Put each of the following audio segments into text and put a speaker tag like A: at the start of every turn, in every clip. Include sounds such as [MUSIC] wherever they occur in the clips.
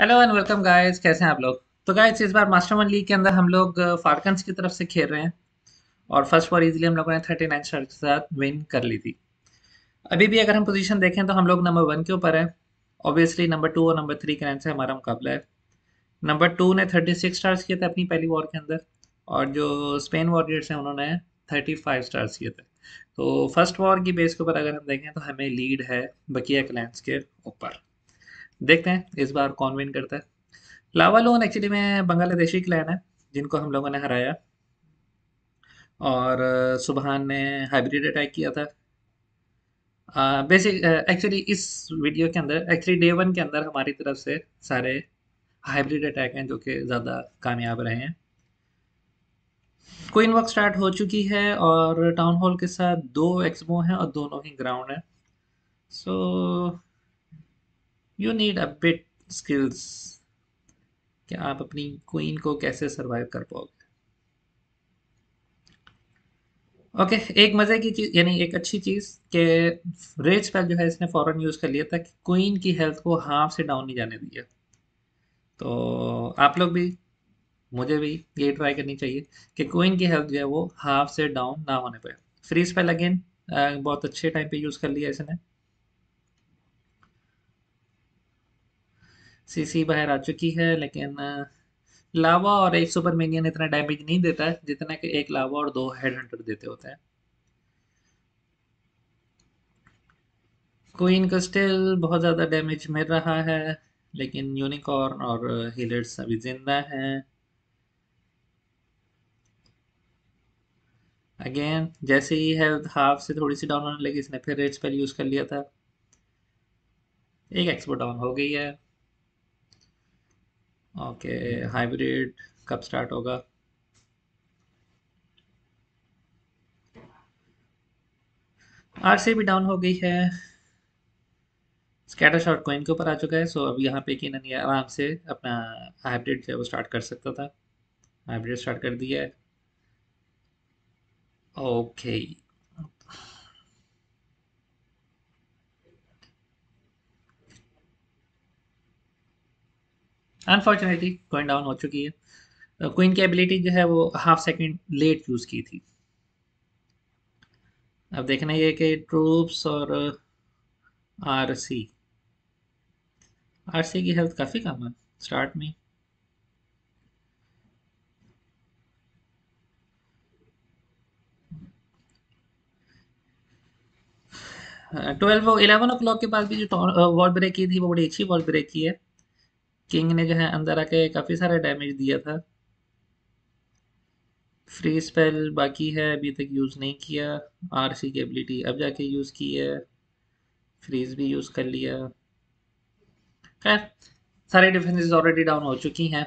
A: hello and welcome guys कैसे हैं आप लोग तो गाइस इस बार मास्टरमैन लीग के अंदर हम लोग फारकंस uh, की तरफ से खेल रहे हैं और फर्स्ट बार इजीली हम लोगों ने थर्टी नाइन शॉट के साथ विन कर ली थी अभी भी अगर हम पोजीशन देखें तो हम लोग नंबर वन के ऊपर है ऑब्वियसली नंबर टू और नंबर थ्री के रैंक से हमारा मुकाबला है नंबर टू ने थर्टी सिक्स स्टार्स किए थे अपनी पहली वॉर के अंदर और जो स्पेन वॉरियर्स हैं उन्होंने थर्टी फाइव स्टार्स किए थे तो फर्स्ट वॉर की बेस के ऊपर अगर हम देखें तो हमें लीड है बकिया क्लैंस के ऊपर देखते हैं इस बार कौन विन करता है लावा लोन एक्चुअली में बांग्लादेशी क्लैन है जिनको हम लोगों ने हराया और सुबहान ने हाइब्रिड अटैक किया था बेसिक एक्चुअली इस वीडियो के अंदर एक्चुअली डे वन के अंदर हमारी तरफ से सारे हाइब्रिड अटैक हैं जो कि ज़्यादा कामयाब रहे हैं कोइन वर्क स्टार्ट हो चुकी है और टाउन हॉल के साथ दो एक्समो हैं और दोनों ही ग्राउंड हैं so so, you need a bit skills कि आप अपनी क्वीन को कैसे सरवाइव कर पाओगे ओके okay, एक मज़े की चीज़ यानी एक अच्छी चीज़ के रेड स्पेल जो है इसने फॉरन यूज़ कर लिया था कि क्वीन की हेल्थ को हाफ से डाउन नहीं जाने दिया तो आप लोग भी मुझे भी ये ट्राई करनी चाहिए कि क्वीन की हेल्थ जो है वो हाफ से डाउन ना होने पाए फ्री स्पेल अगेन बहुत अच्छे टाइम पे यूज़ कर लिया इसने सीसी बाहर आ चुकी है लेकिन लावा और एक सुपर मेनियन इतना डैमेज नहीं देता है जितना कि एक लावा और दो हेड हंटर देते होते हैं क्वीन का स्टिल बहुत ज़्यादा डैमेज मिल रहा है लेकिन यूनिकॉर्न और हीलर्स अभी जिंदा हैं अगेन जैसे ही हेल्थ हाफ से थोड़ी सी डाउन होने लगी इसने फिर रेड स्पेल यूज़ कर लिया था एक एक्सपोर्ट डाउन हो गई है ओके हाइब्रिड कब स्टार्ट होगा आर से भी डाउन हो गई है स्कैटर शॉर्ट कोइन के ऊपर आ चुका है सो अब यहाँ पे कि नहीं आराम से अपना हाइब्रिड जो है वो स्टार्ट कर सकता था हाइब्रिड स्टार्ट कर दिया है ओके अनफॉर्चुनेटली कॉइन डाउन हो चुकी है क्वीन uh, की एबिलिटी जो है वो हाफ सेकेंड लेट यूज़ की थी अब देखना ये कि ट्रूप्स और आर सी आर सी की हेल्थ काफ़ी कम है स्टार्ट में ट्वेल्व इलेवन ओ क्लॉक के बाद भी जो वॉल ब्रेक uh, की थी वो बड़ी अच्छी वॉल ब्रेक की है किंग ने जो है अंदर आके काफ़ी सारा डैमेज दिया था फ्री स्पेल बाकी है अभी तक यूज़ नहीं किया आर सी की एबिलिटी अब जाके यूज़ की है फ्रीज भी यूज़ कर लिया खैर सारे डिफेंसेस ऑलरेडी डाउन हो चुकी हैं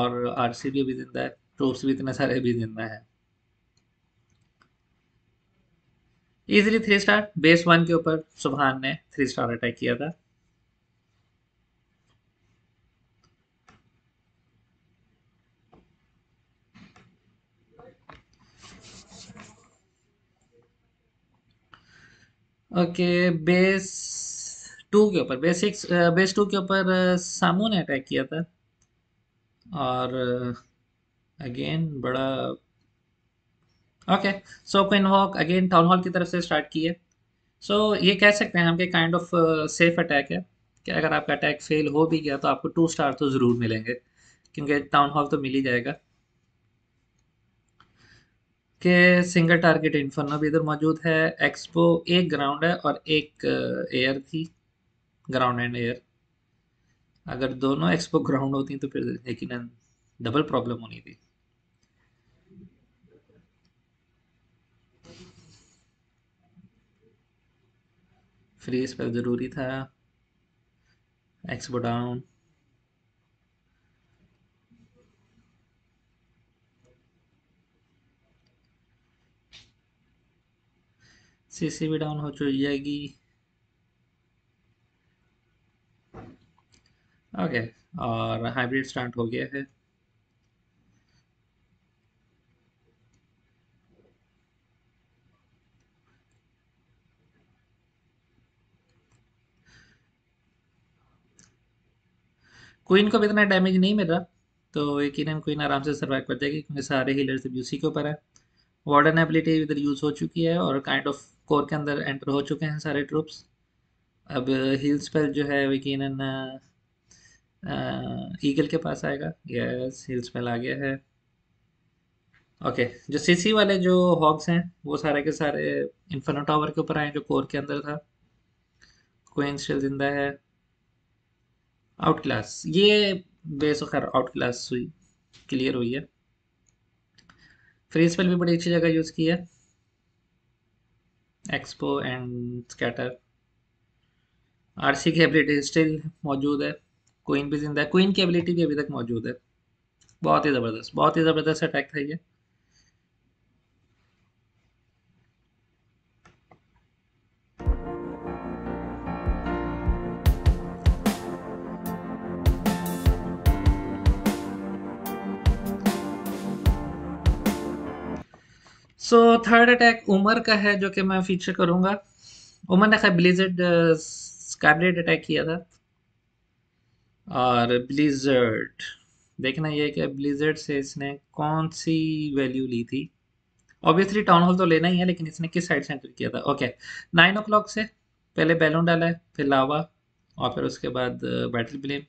A: और आर सी भी अभी जिंदा है ट्रोप्स भी इतने सारे अभी जिंदा है easily three star base one के ऊपर सुबहान ने थ्री स्टार अटैक किया था ओके बेस टू के ऊपर बेस सिक्स बेस टू के ऊपर सामू ने अटैक किया था और अगेन बड़ा okay so queen walk again town hall की तरफ से स्टार्ट की है सो so, ये कह सकते हैं हम कि काइंड ऑफ सेफ अटैक है कि अगर आपका अटैक फेल हो भी गया तो आपको टू स्टार तो ज़रूर मिलेंगे क्योंकि टाउन हॉल तो मिल ही जाएगा के सिंगल टारगेट इन्फर्नो भी इधर मौजूद है एक्सपो एक ग्राउंड है और एक एयर थी ग्राउंड एंड एयर अगर दोनों एक्सपो ग्राउंड होती तो फिर यकीन डबल प्रॉब्लम होनी थी फ्री पर ज़रूरी था एक्सपो डाउन सीसी भी डाउन हो चुकी जाएगी ओके और हाइब्रिड स्टार्ट हो गया है क्वीन को भी इतना डैमेज नहीं मिल रहा तो यकीन क्वीन आराम से सर्वाइव कर जाएगी क्योंकि सारे हीलर्स अभी उसी के ऊपर है वार्डन एबिलिटी इधर यूज़ हो चुकी है और काइंड ऑफ कोर के अंदर एंटर हो चुके हैं सारे ट्रूप्स अब हिल्स स्पेल जो है यकीन ईगल uh, uh, के पास आएगा यस हील स्पेल आ गया है ओके okay, जो सीसी वाले जो हॉक्स हैं वो सारे के सारे इन्फेनो टावर के ऊपर आए जो कोर के अंदर था क्वीन स्टिल जिंदा है आउट क्लास ये बेस खैर आउट क्लास हुई क्लियर हुई है फ्री स्पेल भी बड़ी अच्छी जगह यूज़ की है एक्सपो एंड स्कैटर आरसी की एबिलिटी स्टिल मौजूद है कोइन भी जिंदा है कोइन की एबिलिटी भी अभी तक मौजूद है बहुत ही ज़बरदस्त बहुत ही ज़बरदस्त अटैक था ये सो थर्ड अटैक उमर का है जो कि मैं फीचर करूँगा उमर ने खैर ब्लिजर्ड स्कैबलेट अटैक किया था और ब्लिजर्ड देखना यह कि ब्लिजर्ड से इसने कौन सी वैल्यू ली थी ऑब्वियसली टाउन हॉल तो लेना ही है लेकिन इसने किस साइड से एंटर किया था ओके नाइन ओ क्लॉक से पहले बैलून डाला है फिर लावा और फिर उसके बाद बैटल uh, ब्लेम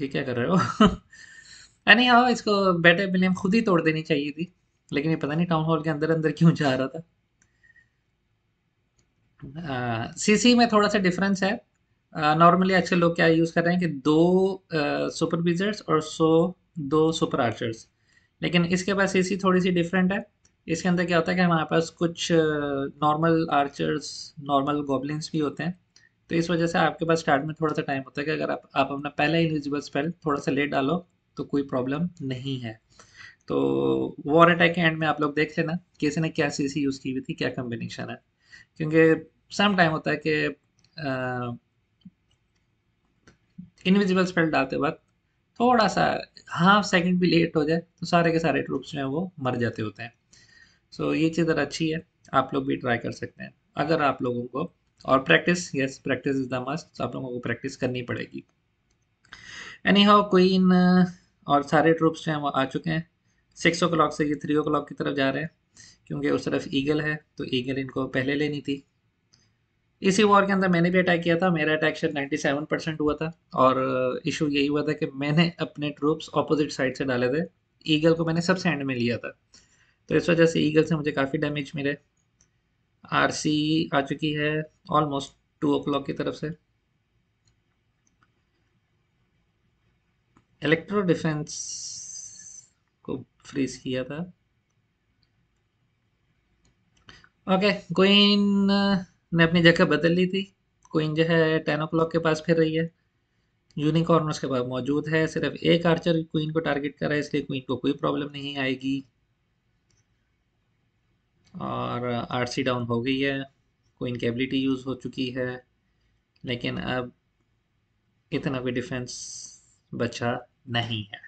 A: ये क्या कर रहे हो [LAUGHS] अरे हाँ इसको बेटे विलियम खुद ही तोड़ देनी चाहिए थी लेकिन ये पता नहीं टाउन हॉल के अंदर अंदर क्यों जा रहा था सीसी में थोड़ा सा डिफरेंस है नॉर्मली अच्छे लोग क्या यूज़ कर रहे हैं कि दो सुपर बीजर्स और सो दो सुपर आर्चर्स लेकिन इसके पास सीसी थोड़ी सी डिफरेंट है इसके अंदर क्या होता है कि हमारे पास कुछ नॉर्मल आर्चर्स नॉर्मल गोबलिन भी होते हैं तो इस वजह से आपके पास स्टार्ट में थोड़ा सा टाइम होता है कि अगर आप आप अपना पहला इलिजिबल स्पेल थोड़ा सा लेट डालो तो कोई प्रॉब्लम नहीं है तो वॉर अटैक के एंड में आप लोग देख लेना कैसे ने क्या सी यूज़ की हुई थी क्या कम्बिनेशन है क्योंकि सम टाइम होता है कि इनविजिबल स्पेल डालते वक्त थोड़ा सा हाफ सेकंड भी लेट हो जाए तो सारे के सारे ट्रूप्स जो हैं वो मर जाते होते हैं सो so, ये चीज़ अच्छी है आप लोग भी ट्राई कर सकते हैं अगर आप लोगों को और practice yes practice is the must तो आप लोगों को प्रैक्टिस करनी पड़ेगी एनी हाउ क्वीन और सारे ट्रूप्स जो हैं वो आ चुके हैं सिक्स ओ क्लॉक से ये थ्री ओ क्लॉक की तरफ जा रहे हैं क्योंकि उस तरफ ईगल है तो ईगल इनको पहले लेनी थी इसी वॉर के अंदर मैंने भी अटैक किया था मेरा अटैक शायद नाइन्टी सेवन परसेंट हुआ था और इशू uh, यही हुआ था कि मैंने अपने ट्रूप्स ऑपोजिट साइड से डाले थे ईगल को मैंने सबसे एंड में लिया था तो इस वजह से ईगल से मुझे काफ़ी डैमेज मिले आर आ चुकी है ऑलमोस्ट टू ओ क्लॉक की तरफ से इलेक्ट्रो डिफेंस को फ्रीज किया था ओके क्वीन ने अपनी जगह बदल ली थी क्वीन जो है टेन ओ क्लॉक के पास फिर रही है यूनिकॉर्न उसके पास मौजूद है सिर्फ एक आर्चर क्वीन को टारगेट कर रहा है इसलिए क्वीन को कोई प्रॉब्लम नहीं आएगी और आरसी डाउन हो गई है कोई इनकेबिलिटी यूज़ हो चुकी है लेकिन अब इतना कोई डिफेंस बचा नहीं है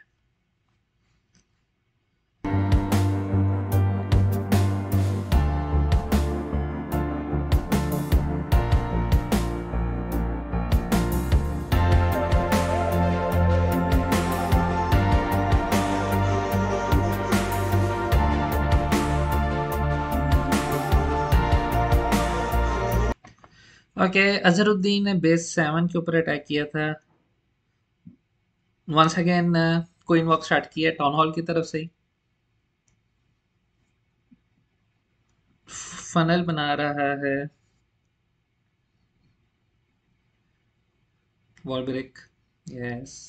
A: ओके अजहरुद्दीन ने बेस सेवन के ऊपर अटैक किया था once again queen walk start किया टाउन हॉल की तरफ से ही फनल बना रहा है wall break yes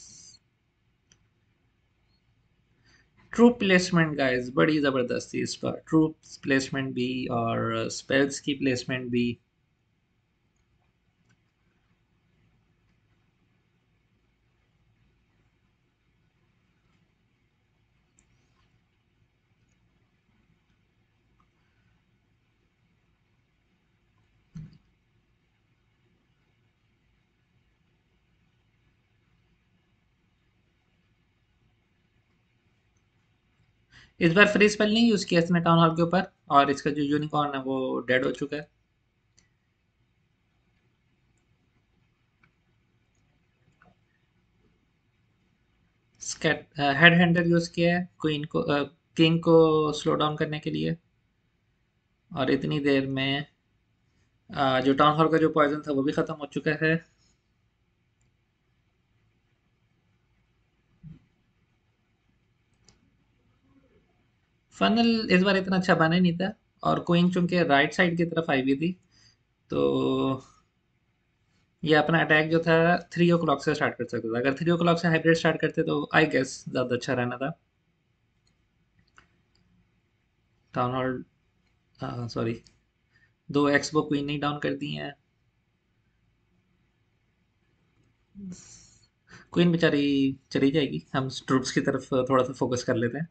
A: troop placement guys बड़ी ज़बरदस्ती इस पर ट्रूप प्लेसमेंट भी और स्पेल्स uh, की प्लेसमेंट भी इस बार फ्री स्पेल नहीं यूज़ किया इसने टाउन हॉल के ऊपर और इसका जो यूनिकॉर्न है वो डेड हो चुका है हेड हैंडर यूज़ किया है क्वीन को किंग uh, को स्लो डाउन करने के लिए और इतनी देर में आ, uh, जो टाउन हॉल का जो पॉइजन था वो भी ख़त्म हो चुका है फनल इस बार इतना अच्छा बना नहीं था और कोइंग चूंकि राइट साइड की तरफ आई हुई थी तो ये अपना अटैक जो था थ्री ओ क्लॉक से स्टार्ट कर सकता था अगर थ्री ओ क्लॉक से हाइब्रिड स्टार्ट करते तो आई गेस ज़्यादा अच्छा रहना था टाउन हॉल सॉरी दो एक्सबो क्वीन नहीं डाउन कर दी हैं क्वीन बेचारी चली जाएगी हम ट्रूप्स की तरफ थोड़ा सा फोकस कर लेते हैं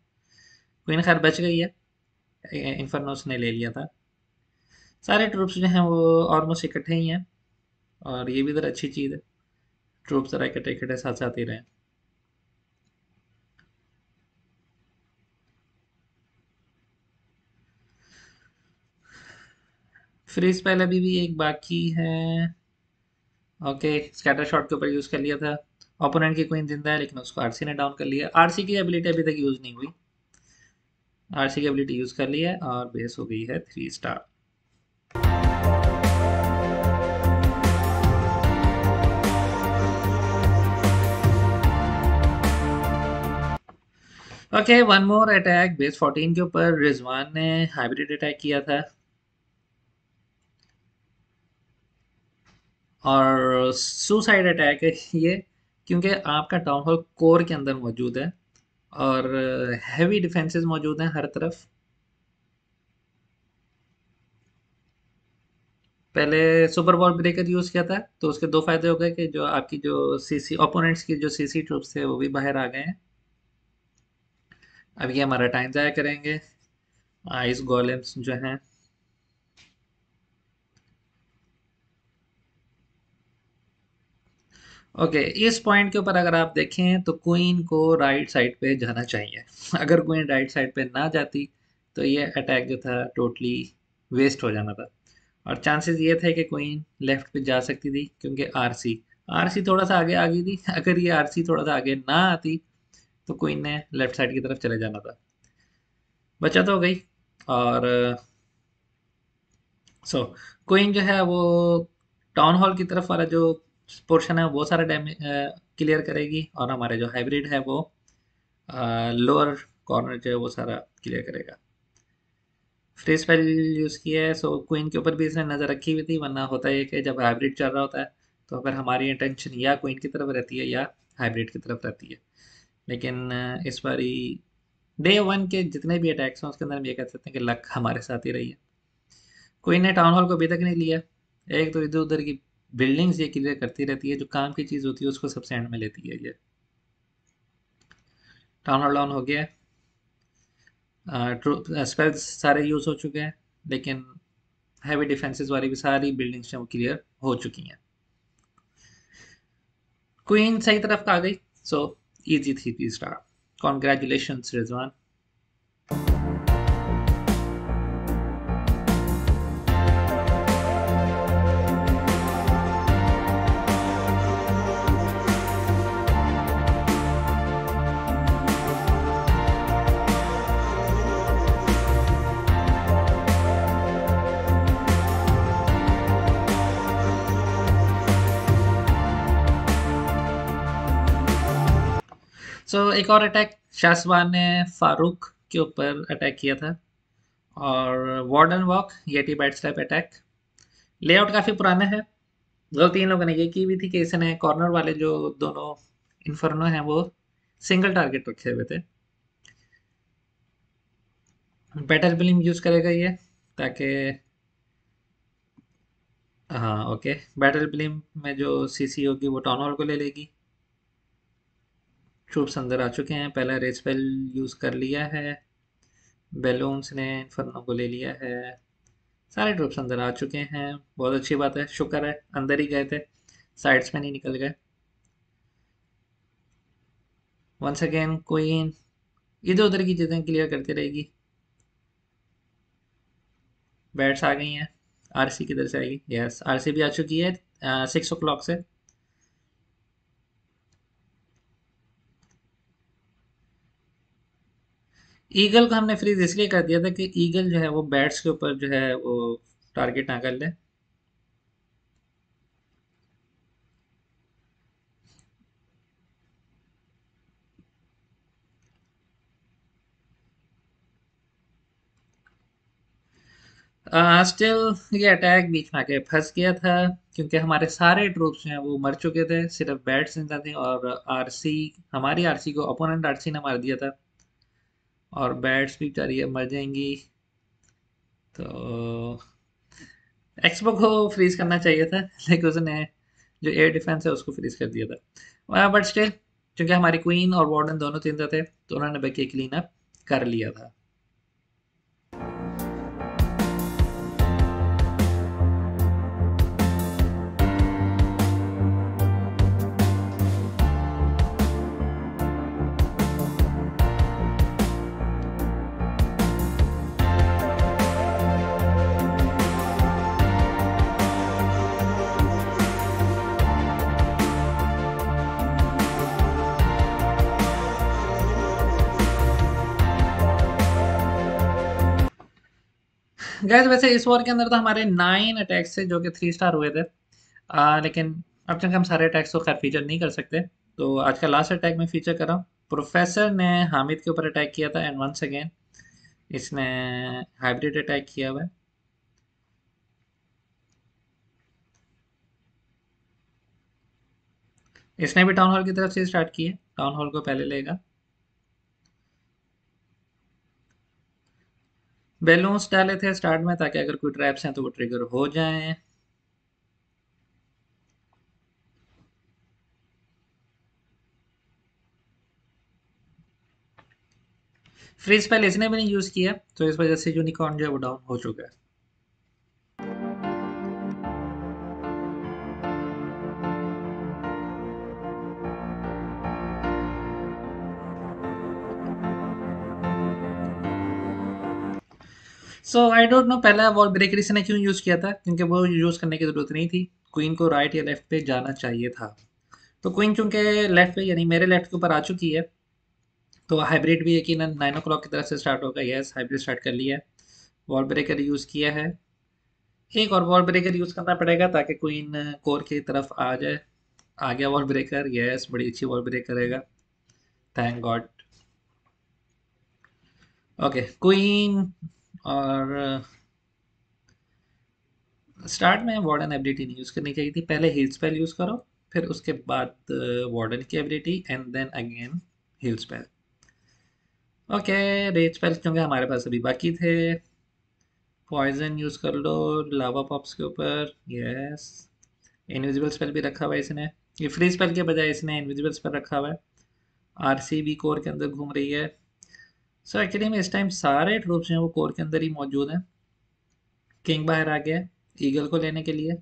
A: क्वीन खैर बच गई है इन्फरनोस ने ले लिया था सारे ट्रूप्स जो हैं वो ऑलमोस्ट इकट्ठे ही हैं और ये भी इधर अच्छी चीज़ है ट्रूप ज़रा इकट्ठे इकट्ठे साथ साथ ही रहें फ्रीज पहले अभी भी एक बाकी है ओके स्कैटर शॉट के ऊपर यूज़ कर लिया था ओपोनेंट की क्वीन जिंदा है लेकिन उसको आरसी ने डाउन कर लिया आरसी की एबिलिटी अभी तक यूज़ नहीं हुई आरसी की एबिलिटी यूज़ कर ली है और बेस हो गई है three star okay one more attack base 14 के ऊपर रिजवान ने हाइब्रिड अटैक किया था और सुसाइड अटैक है ये क्योंकि आपका टाउन हॉल कोर के अंदर मौजूद है और हैवी डिफेंसेस मौजूद हैं हर तरफ पहले सुपर बॉल ब्रेकर यूज़ किया था तो उसके दो फायदे हो गए कि जो आपकी जो सीसी ओपोनेंट्स की जो सीसी ट्रूप्स थे वो भी बाहर आ गए हैं अब ये हमारा टाइम ज़ाया करेंगे आइस गोलम्स जो हैं ओके okay, इस पॉइंट के ऊपर अगर आप देखें तो क्वीन को राइट साइड पे जाना चाहिए अगर क्वीन राइट साइड पे ना जाती तो ये अटैक जो था टोटली वेस्ट हो जाना था और चांसेस ये थे कि क्वीन लेफ्ट पे जा सकती थी क्योंकि आरसी आरसी थोड़ा सा आगे आ गई थी अगर ये आरसी थोड़ा सा आगे ना आती तो क्वीन ने लेफ्ट साइड की तरफ चले जाना था बचत तो हो गई और सो क्वीन जो है वो टाउन हॉल की तरफ वाला जो पोर्शन है वो सारा डैमेज क्लियर करेगी और हमारे जो हाइब्रिड है वो लोअर कॉर्नर जो है वो सारा क्लियर करेगा फ्री फाइल यूज़ किया है सो क्वीन के ऊपर भी इसने नज़र रखी हुई थी वरना होता है कि जब हाइब्रिड चल रहा होता है तो फिर हमारी अटेंशन या क्वीन की तरफ रहती है या हाइब्रिड की तरफ रहती है लेकिन इस बारी डे वन के जितने भी अटैक्स हैं उसके अंदर हम ये कह सकते हैं कि लक हमारे साथ ही रही है क्वीन ने टाउन हॉल को अभी तक नहीं लिया एक तो इधर उधर की बिल्डिंग्स ये क्लियर करती रहती है जो काम की चीज़ होती है उसको सबसे एंड में लेती है ये टाउन हॉल डाउन हो गया स्पेल्स सारे यूज़ हो चुके हैं लेकिन हैवी डिफेंसेस वाली भी सारी बिल्डिंग्स जो क्लियर हो चुकी हैं क्वीन सही तरफ आ गई सो इजी थी star congratulation Rizwan so so, एक और अटैक शाहबान ने फारूक के ऊपर अटैक किया था और warden walk yeti bat step attack layout काफ़ी पुराना है गलती इन लोगों ने ये की भी थी कि इसने कॉर्नर वाले जो दोनों इन्फर्नो हैं वो सिंगल टारगेट रखे हुए थे बैटल बिलिम यूज़ करेगा ये ताकि हाँ ओके बैटल बिलिम में जो सीसी होगी वो टाउन हॉल को ले लेगी ट्रूप्स अंदर आ चुके हैं पहला रेस बेल यूज़ कर लिया है बेलून्स ने फरनों को ले लिया है सारे ट्रूप्स अंदर आ चुके हैं बहुत अच्छी बात है शुक्र है अंदर ही गए थे साइड्स में नहीं निकल गए वंस अगेन कोई इधर उधर की चीज़ें क्लियर करती रहेगी बैट्स आ गई हैं आरसी किधर से आएगी यस आरसी भी आ चुकी है सिक्स ओ क्लॉक से ईगल को हमने फ्रीज इसलिए कर दिया था कि ईगल जो है वो बैट्स के ऊपर जो है वो टारगेट ना कर ले स्टिल ये अटैक बीच में आके फंस गया था क्योंकि हमारे सारे ट्रूप्स हैं वो मर चुके थे सिर्फ बैट्स जिंदा थे और आरसी हमारी आरसी को अपोनेंट आरसी ने मार दिया था और बैट्स भी चाहिए मर जाएंगी तो एक्सपो को फ्रीज करना चाहिए था [LAUGHS] लेकिन उसने जो एयर डिफेंस है उसको फ्रीज कर दिया था बट स्टिल क्योंकि हमारी क्वीन और वार्डन दोनों तीन थे तो उन्होंने बाकी क्लीन अप कर लिया था गैस वैसे इस वॉर के अंदर तो हमारे नाइन अटैक्स थे जो कि थ्री स्टार हुए थे आ, लेकिन अब तक हम सारे अटैक्स को खैर फीचर नहीं कर सकते तो आज का लास्ट अटैक में फीचर कर रहा हूँ प्रोफेसर ने हामिद के ऊपर अटैक किया था एंड वंस अगेन इसने हाइब्रिड अटैक किया हुआ इसने भी टाउन हॉल की तरफ से स्टार्ट किए टाउन हॉल को पहले लेगा बैलून्स डाले थे स्टार्ट में ताकि अगर कोई ट्रैप्स हैं तो वो ट्रिगर हो जाएं फ्रिज पहले इसने भी नहीं यूज़ किया तो इस वजह से यूनिकॉर्न जो है वो डाउन हो चुका है सो आई डोंट नो पहला वॉल ब्रेकर इसे ने क्यों यूज़ किया था क्योंकि वो यूज़ करने की ज़रूरत नहीं थी क्वीन को राइट या लेफ़्ट पे जाना चाहिए था तो क्वीन चूँकि लेफ़्ट पे यानी मेरे लेफ़्ट के ऊपर आ चुकी है तो हाइब्रिड भी यकीन नाइन ओ क्लॉक की तरफ से स्टार्ट होगा येस हाइब्रिड स्टार्ट कर लिया है वॉल ब्रेकर यूज़ किया है एक और वॉल ब्रेकर यूज़ करना पड़ेगा ताकि क्वीन कोर की तरफ आ जाए आ गया वॉल ब्रेकर यस बड़ी अच्छी वॉल ब्रेकर करेगा थैंक गॉड ओके क्वीन और स्टार्ट में वार्डन एबिलिटी नहीं यूज़ करनी चाहिए थी पहले हील स्पेल यूज़ करो फिर उसके बाद वार्डन की ability and then again heal spell okay rage spell क्योंकि हमारे पास अभी बाकी थे पॉइजन यूज़ कर लो लावा पॉप्स के ऊपर यस इनविजिबल स्पेल भी रखा हुआ है इसने ये फ्री स्पेल के बजाय इसने इनविजिबल स्पेल रखा हुआ है आर सी बी कोर के अंदर घूम रही है सो so एक्चुअली में इस टाइम सारे ट्रूप्स हैं वो कोर के अंदर ही मौजूद हैं किंग बाहर आ गया ईगल को लेने के लिए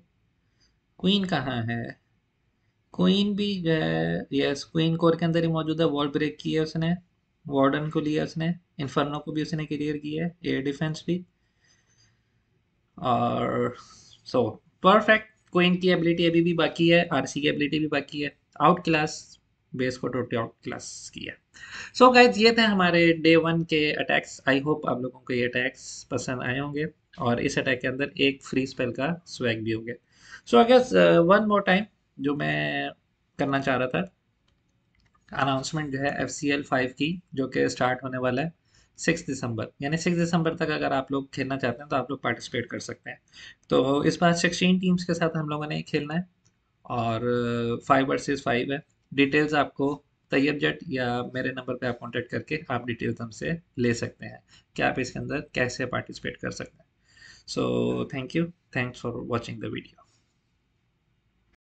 A: क्वीन कहाँ है क्वीन भी जो है यस क्वीन कोर के अंदर ही मौजूद है वॉल ब्रेक किया उसने वार्डन को लिया उसने इन्फर्नो को भी उसने क्लियर किया है एयर डिफेंस भी और सो परफेक्ट क्वीन की एबिलिटी अभी भी बाकी है आरसी की एबिलिटी भी बाकी है आउट क्लास बेस को डॉट तो क्लास किया सो so गाइज ये थे हमारे डे वन के अटैक्स आई होप आप लोगों को ये अटैक्स पसंद आए होंगे और इस अटैक के अंदर एक फ्री स्पेल का स्वैग भी होंगे so I guess one more time जो मैं करना चाह रहा था अनाउंसमेंट जो है एफ सी एल फाइव की जो कि स्टार्ट होने वाला है सिक्स दिसंबर यानी सिक्स दिसंबर तक अगर आप लोग खेलना चाहते हैं तो आप लोग पार्टिसिपेट कर सकते हैं तो इस बार सिक्सटीन टीम्स के साथ हम लोगों ने खेलना है और फाइव वर्सेज फाइव है डिटेल्स आपको तैयब जट या मेरे नंबर पे आप कॉन्टेक्ट करके आप डिटेल्स हमसे ले सकते हैं कि आप इसके अंदर कैसे पार्टिसिपेट कर सकते हैं so thank you thanks for watching the video